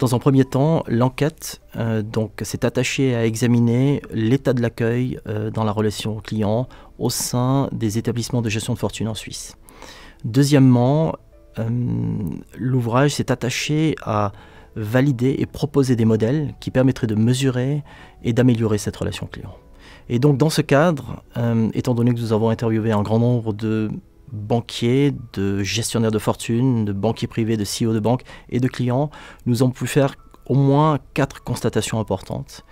Dans un premier temps, l'enquête euh, donc s'est attachée à examiner l'état de l'accueil euh, dans la relation client au sein des établissements de gestion de fortune en Suisse. Deuxièmement, euh, l'ouvrage s'est attaché à valider et proposer des modèles qui permettraient de mesurer et d'améliorer cette relation client. Et donc dans ce cadre, étant donné que nous avons interviewé un grand nombre de banquiers, de gestionnaires de fortune, de banquiers privés, de CEO de banque et de clients, nous avons pu faire au moins quatre constatations importantes.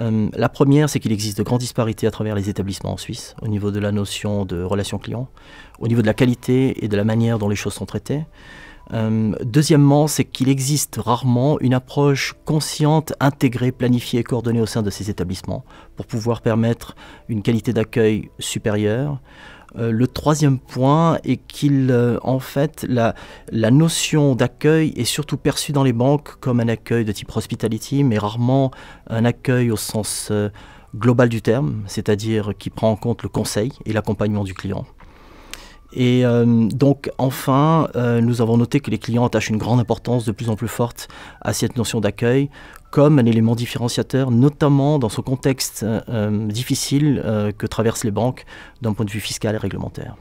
Euh, la première, c'est qu'il existe de grandes disparités à travers les établissements en Suisse, au niveau de la notion de relation client, au niveau de la qualité et de la manière dont les choses sont traitées. Euh, deuxièmement, c'est qu'il existe rarement une approche consciente, intégrée, planifiée et coordonnée au sein de ces établissements pour pouvoir permettre une qualité d'accueil supérieure. Euh, le troisième point est qu'il, euh, en fait, la notion d'accueil est surtout perçue dans les banques comme un accueil de type hospitality, mais rarement un accueil au sens global du terme, c'est-à-dire qui prend en compte le conseil et l'accompagnement du client. Et euh, donc enfin, euh, nous avons noté que les clients attachent une grande importance de plus en plus forte à cette notion d'accueil comme un élément différenciateur, notamment dans ce contexte euh, difficile que traversent les banques d'un point de vue fiscal et réglementaire.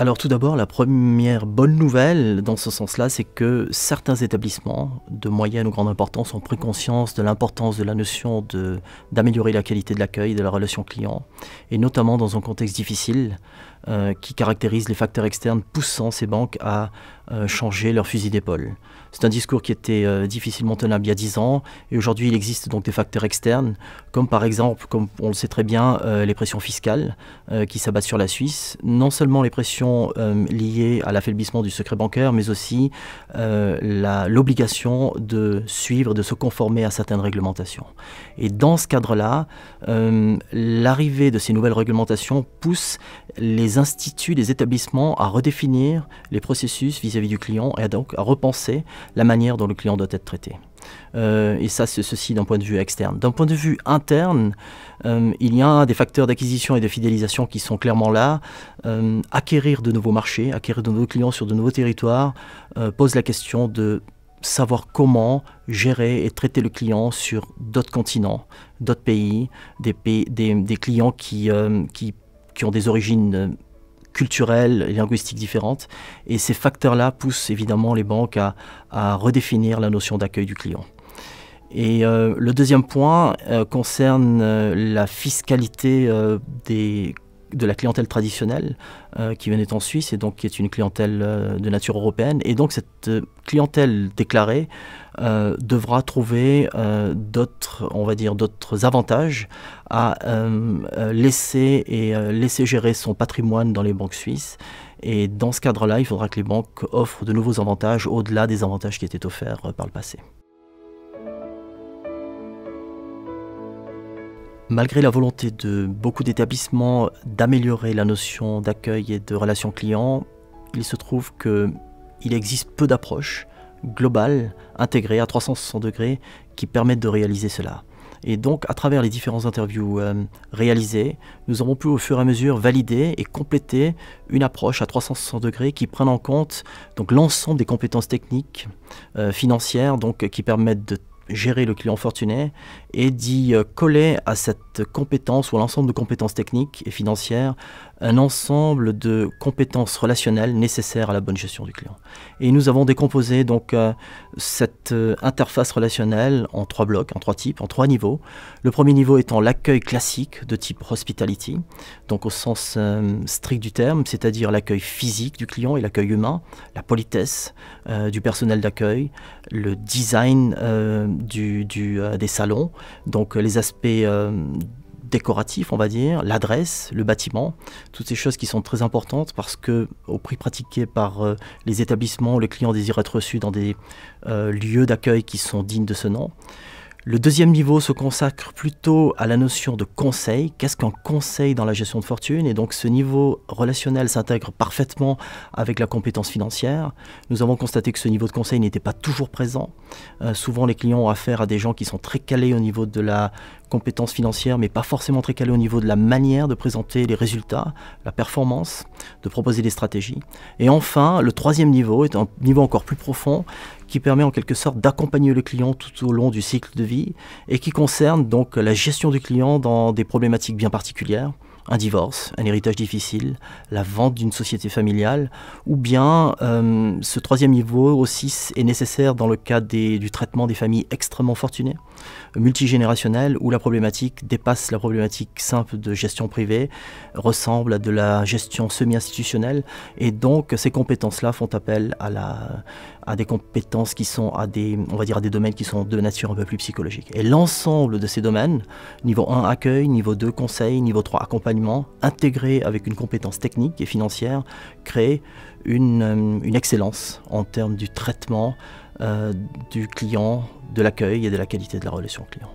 alors tout d'abord, la première bonne nouvelle dans ce sens-là, c'est que certains établissements de moyenne ou grande importance ont pris conscience de l'importance de la notion d'améliorer la qualité de l'accueil, de la relation client, et notamment dans un contexte difficile euh, qui caractérise les facteurs externes poussant ces banques à euh, changer leur fusil d'épaule. C'est un discours qui était euh, difficilement tenable il y a 10 ans et aujourd'hui il existe donc des facteurs externes comme par exemple, comme on le sait très bien, les pressions fiscales qui s'abattent sur la Suisse, non seulement les pressions liées à l'affaiblissement du secret bancaire mais aussi l'obligation de suivre, de se conformer à certaines réglementations. Et dans ce cadre-là, l'arrivée de ces nouvelles réglementations pousse les des établissements à redéfinir les processus vis-à-vis du client et donc à repenser la manière dont le client doit être traité. Euh, et ça, c'est ceci d'un point de vue externe. D'un point de vue interne, euh, il y a des facteurs d'acquisition et de fidélisation qui sont clairement là. Euh, acquérir de nouveaux marchés, acquérir de nouveaux clients sur de nouveaux territoires pose la question de savoir comment gérer et traiter le client sur d'autres continents, d'autres pays, des, clients qui, qui, qui ont des origines culturelles linguistiques différentes. Et ces facteurs-là poussent évidemment les banques à, redéfinir la notion d'accueil du client. Et euh, le deuxième point euh, concerne euh, la fiscalité des de la clientèle traditionnelle euh, qui venait en Suisse et donc qui est une clientèle euh, de nature européenne. Et donc cette euh, clientèle déclarée devra trouver d'autres, on va dire, d'autres avantages à laisser et laisser gérer son patrimoine dans les banques suisses. Et dans ce cadre-là, il faudra que les banques offrent de nouveaux avantages au-delà des avantages qui étaient offerts par le passé. Malgré la volonté de beaucoup d'établissements d'améliorer la notion d'accueil et de relations clients, il se trouve qu'il existe peu d'approches globales, intégrées à 360 degrés, qui permettent de réaliser cela. Et donc, à travers les différentes interviews euh, réalisées, nous avons pu au fur et à mesure valider et compléter une approche à 360 degrés qui prenne en compte donc l'ensemble des compétences techniques, euh, financières, donc qui permettent de gérer le client fortuné et d'y euh, coller à cette compétence ou à l'ensemble de compétences techniques et financières un ensemble de compétences relationnelles nécessaires à la bonne gestion du client. Et nous avons décomposé donc euh, cette euh, interface relationnelle en trois blocs, en trois types, en trois niveaux. Le premier niveau étant l'accueil classique de type hospitality, donc au sens strict du terme, c'est-à-dire l'accueil physique du client et l'accueil humain, la politesse du personnel d'accueil, le design du, euh, des salons, donc euh, les aspects euh, décoratifs, on va dire, l'adresse, le bâtiment, toutes ces choses qui sont très importantes parce que au prix pratiqué par les établissements, le client désire être reçus dans des lieux d'accueil qui sont dignes de ce nom. Le deuxième niveau se consacre plutôt à la notion de conseil. Qu'est-ce qu'un conseil dans la gestion de fortune Et donc ce niveau relationnel s'intègre parfaitement avec la compétence financière. Nous avons constaté que ce niveau de conseil n'était pas toujours présent. Euh, souvent les clients ont affaire à des gens qui sont très calés au niveau de la compétence financière, mais pas forcément très calés au niveau de la manière de présenter les résultats, la performance, de proposer des stratégies. Et enfin, le troisième niveau est un niveau encore plus profond qui permet en quelque sorte d'accompagner le client tout au long du cycle de vie et qui concerne donc la gestion du client dans des problématiques bien particulières un divorce, un héritage difficile, la vente d'une société familiale, ou bien euh, ce troisième niveau aussi est nécessaire dans le cas du traitement des familles extrêmement fortunées, multigénérationnelles, où la problématique dépasse la problématique simple de gestion privée, ressemble à de la gestion semi-institutionnelle, et donc ces compétences-là font appel à, la, à des compétences qui sont à des, on va dire, à des domaines qui sont de nature un peu plus psychologique. Et l'ensemble de ces domaines, niveau 1 accueil, niveau 2 conseil, niveau 3 accompagnement, intégré avec une compétence technique et financière crée une, euh, excellence en termes du traitement euh, du client, de l'accueil et de la qualité de la relation client.